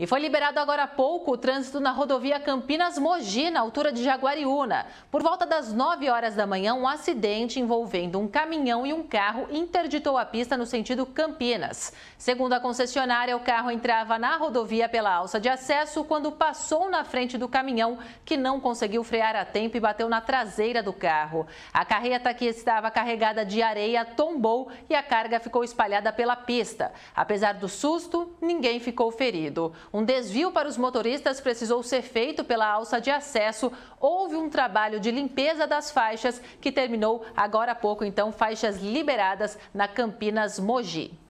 E foi liberado agora há pouco o trânsito na rodovia Campinas-Mogi, na altura de Jaguariúna. Por volta das 9 horas da manhã, um acidente envolvendo um caminhão e um carro interditou a pista no sentido Campinas. Segundo a concessionária, o carro entrava na rodovia pela alça de acesso quando passou na frente do caminhão, que não conseguiu frear a tempo e bateu na traseira do carro. A carreta que estava carregada de areia tombou e a carga ficou espalhada pela pista. Apesar do susto, ninguém ficou ferido. Um desvio para os motoristas precisou ser feito pela alça de acesso. Houve um trabalho de limpeza das faixas que terminou agora há pouco, então, faixas liberadas na Campinas Mogi.